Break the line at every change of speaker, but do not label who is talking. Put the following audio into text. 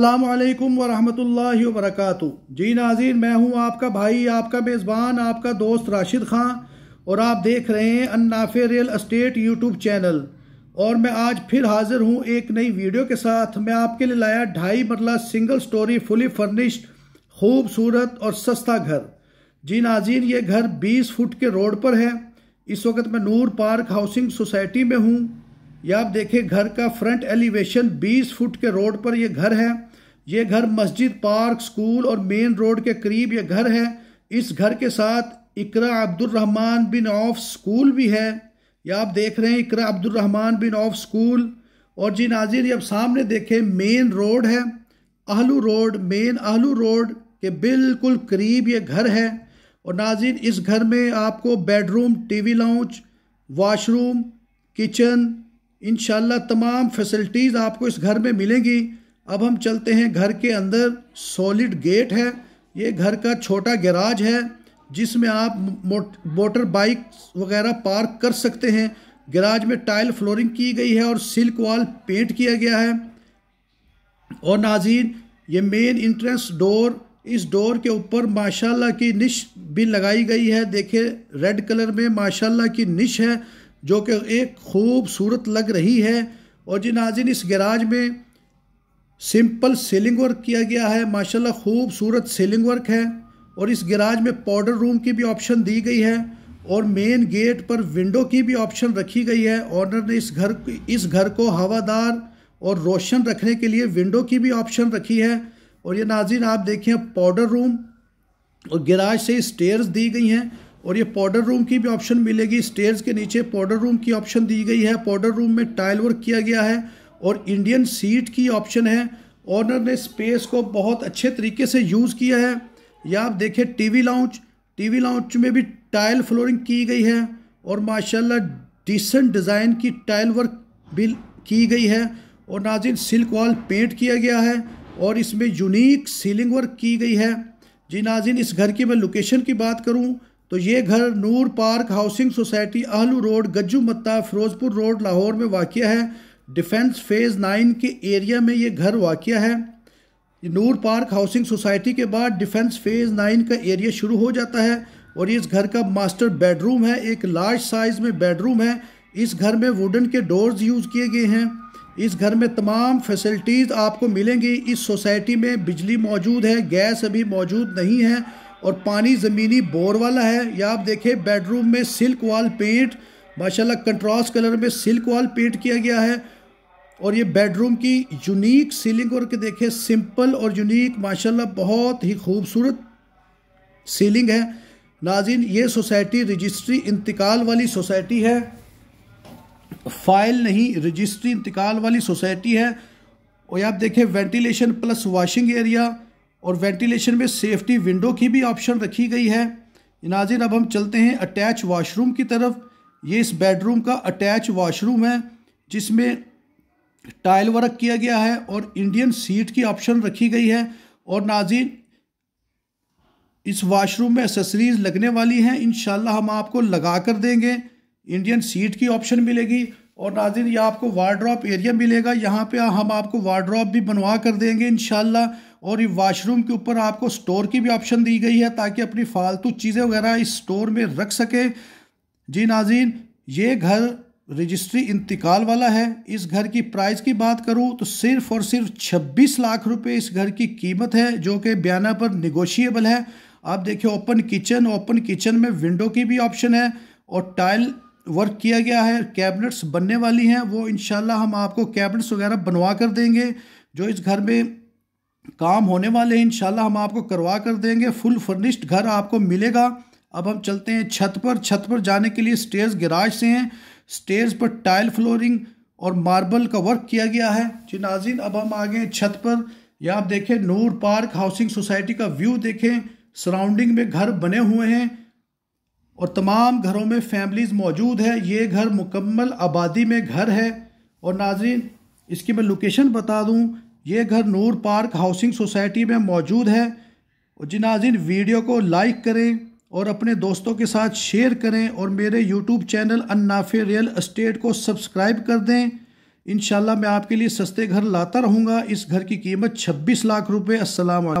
अल्लाम वरहमतुल्लाहि वरक जी नाजीन मैं हूँ आपका भाई आपका मेज़बान आपका दोस्त राशिद ख़ान और आप देख रहे हैं अन्नाफे रियल इस्टेट यूट्यूब चैनल और मैं आज फिर हाज़िर हूँ एक नई वीडियो के साथ मैं आपके लिए लाया ढाई मरला सिंगल स्टोरी फुली फर्निश्ड खूबसूरत और सस्ता घर जी नाजीन ये घर बीस फुट के रोड पर है इस वक्त मैं नूर पार्क हाउसिंग सोसाइटी में हूँ या आप देखें घर का फ्रंट एलिवेशन बीस फुट के रोड पर यह घर है ये घर मस्जिद पार्क स्कूल और मेन रोड के करीब यह घर है इस घर के साथ इकरा अब्दुलरहमान बिन ऑफ स्कूल भी है यह आप देख रहे हैं इकरा अब्दुलरहमान बिन ऑफ स्कूल और जी नाजिर ये आप सामने देखे मेन रोड है Ahlu road main Ahlu road के बिल्कुल करीब ये घर है और नाजिर इस घर में आपको bedroom TV lounge washroom kitchen इन तमाम फैसिलिटीज़ आपको इस घर में मिलेंगी अब हम चलते हैं घर के अंदर सॉलिड गेट है ये घर का छोटा गैराज है जिसमें आप मोटर बाइक वगैरह पार्क कर सकते हैं गैराज में टाइल फ्लोरिंग की गई है और सिल्क वॉल पेंट किया गया है और नाजीन ये मेन इंट्रेंस डोर इस डोर के ऊपर माशाल्लाह की निश भी लगाई गई है देखे रेड कलर में माशाल्लाह की निश है जो कि एक खूबसूरत लग रही है और जी नाजिन इस गैराज में सिंपल सेलिंग वर्क किया गया है माशाल्लाह खूबसूरत सेलिंग वर्क है और इस गैराज में पाउडर रूम की भी ऑप्शन दी गई है और मेन गेट पर विंडो की भी ऑप्शन रखी गई है ऑनर ने इस घर इस घर को हवादार और रोशन रखने के लिए विंडो की भी ऑप्शन रखी है और ये नाजिन आप देखें पाउडर रूम और गैराज से स्टेयर्स दी गई हैं और ये पाउडर रूम की भी ऑप्शन मिलेगी स्टेयर्स के नीचे पाउडर रूम की ऑप्शन दी गई है पाउडर रूम में टाइल वर्क किया गया है और इंडियन सीट की ऑप्शन है ऑनर ने स्पेस को बहुत अच्छे तरीके से यूज़ किया है या आप देखें टीवी लाउंज टीवी लाउंज में भी टाइल फ्लोरिंग की गई है और माशाल्लाह डिसेंट डिज़ाइन की टाइल वर्क भी की गई है और नाजिन सिल्क वॉल पेंट किया गया है और इसमें यूनिक सीलिंग वर्क की गई है जी नाजिन इस घर की मैं लोकेशन की बात करूं तो ये घर Noor park housing society Ahlu road Gajju Matta Ferozepur road Lahore में वाक़ है डिफेंस फेज़ नाइन के एरिया में ये घर वाक़ है नूर पार्क हाउसिंग सोसाइटी के बाद डिफेंस फेज़ नाइन का एरिया शुरू हो जाता है और इस घर का मास्टर बेडरूम है एक लार्ज साइज़ में बेडरूम है इस घर में वुडन के डोर्स यूज़ किए गए हैं इस घर में तमाम फैसिलिटीज़ आपको मिलेंगी इस सोसाइटी में बिजली मौजूद है गैस अभी मौजूद नहीं है और पानी ज़मीनी बोर वाला है या आप देखें बेडरूम में सिल्क वॉल पेंट माशाल्लाह कंट्रास्ट कलर में सिल्क वॉल पेंट किया गया है और ये बेडरूम की यूनिक सीलिंग और के देखें सिंपल और यूनिक माशाल्लाह बहुत ही खूबसूरत सीलिंग है नाजिन ये सोसाइटी रजिस्ट्री इंतकाल वाली सोसाइटी है फाइल नहीं रजिस्ट्री इंतकाल वाली सोसाइटी है और आप देखें वेंटिलेशन प्लस वाशिंग एरिया और वेंटिलेशन में सेफ्टी विंडो की भी ऑप्शन रखी गई है नाजिन अब हम चलते हैं अटैच वाशरूम की तरफ ये इस बेडरूम का अटैच वाशरूम है जिसमें टाइल वर्क किया गया है और इंडियन सीट की ऑप्शन रखी गई है और नाजिन इस वॉशरूम में एसेसरीज लगने वाली हैं इन हम आपको लगा कर देंगे इंडियन सीट की ऑप्शन मिलेगी और नाजिन ये आपको वार्ड्रॉप एरिया मिलेगा यहाँ पे हम आपको वार्ड्रॉप भी बनवा कर देंगे इन और ये वाशरूम के ऊपर आपको स्टोर की भी ऑप्शन दी गई है ताकि अपनी फालतू चीज़ें वगैरह इस स्टोर में रख सकें जी नाज़िन ये घर रजिस्ट्री इंतकाल वाला है इस घर की प्राइस की बात करूं तो सिर्फ और सिर्फ 26 लाख रुपए इस घर की कीमत है जो कि बयाना पर निगोशिएबल है आप देखिए ओपन किचन ओपन किचन में विंडो की भी ऑप्शन है और टाइल वर्क किया गया है कैबिनेट्स बनने वाली हैं वो इन हम आपको कैबिनेट्स वगैरह बनवा कर देंगे जो इस घर में काम होने वाले हैं इन हम आपको करवा कर देंगे फुल फर्निश्ड घर आपको मिलेगा अब हम चलते हैं छत पर छत पर जाने के लिए स्टेयर्स गराज से हैं स्टेज पर टाइल फ्लोरिंग और मार्बल का वर्क किया गया है जी नाजिन अब हम आ गए छत पर या आप देखें नूर पार्क हाउसिंग सोसाइटी का व्यू देखें सराउंडिंग में घर बने हुए हैं और तमाम घरों में फैमिलीज़ मौजूद है ये घर मुकम्मल आबादी में घर है और नाजिन इसकी मैं लोकेशन बता दूँ ये घर नूर पार्क हाउसिंग सोसाइटी में मौजूद है और जी नाजिन वीडियो को लाइक करें और अपने दोस्तों के साथ शेयर करें और मेरे यूट्यूब चैनल अन्नाफे रियल इस्टेट को सब्सक्राइब कर दें इन मैं आपके लिए सस्ते घर लाता रहूँगा इस घर की कीमत छब्बीस लाख रुपये असलम